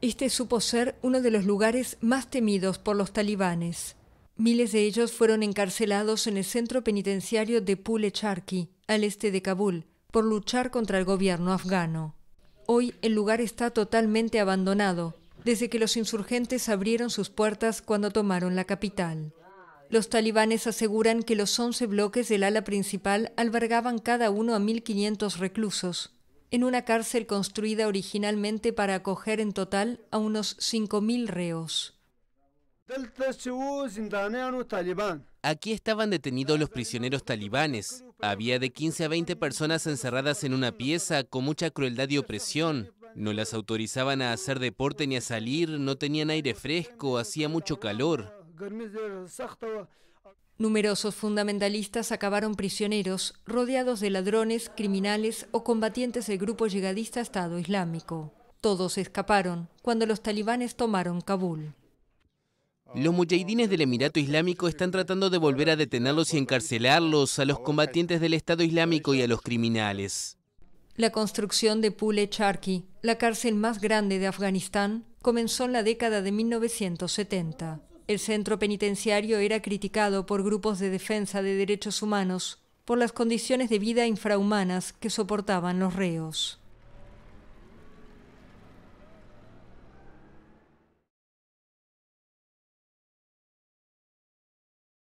Este supo ser uno de los lugares más temidos por los talibanes. Miles de ellos fueron encarcelados en el centro penitenciario de Pule Charki, al este de Kabul, por luchar contra el gobierno afgano. Hoy el lugar está totalmente abandonado, desde que los insurgentes abrieron sus puertas cuando tomaron la capital. Los talibanes aseguran que los 11 bloques del ala principal albergaban cada uno a 1.500 reclusos, en una cárcel construida originalmente para acoger en total a unos 5.000 reos. Aquí estaban detenidos los prisioneros talibanes. Había de 15 a 20 personas encerradas en una pieza con mucha crueldad y opresión. No las autorizaban a hacer deporte ni a salir, no tenían aire fresco, hacía mucho calor. Numerosos fundamentalistas acabaron prisioneros, rodeados de ladrones, criminales o combatientes del grupo llegadista Estado Islámico. Todos escaparon cuando los talibanes tomaron Kabul. Los mujahidines del Emirato Islámico están tratando de volver a detenerlos y encarcelarlos a los combatientes del Estado Islámico y a los criminales. La construcción de Pule Charki, la cárcel más grande de Afganistán, comenzó en la década de 1970. El centro penitenciario era criticado por grupos de defensa de derechos humanos por las condiciones de vida infrahumanas que soportaban los reos.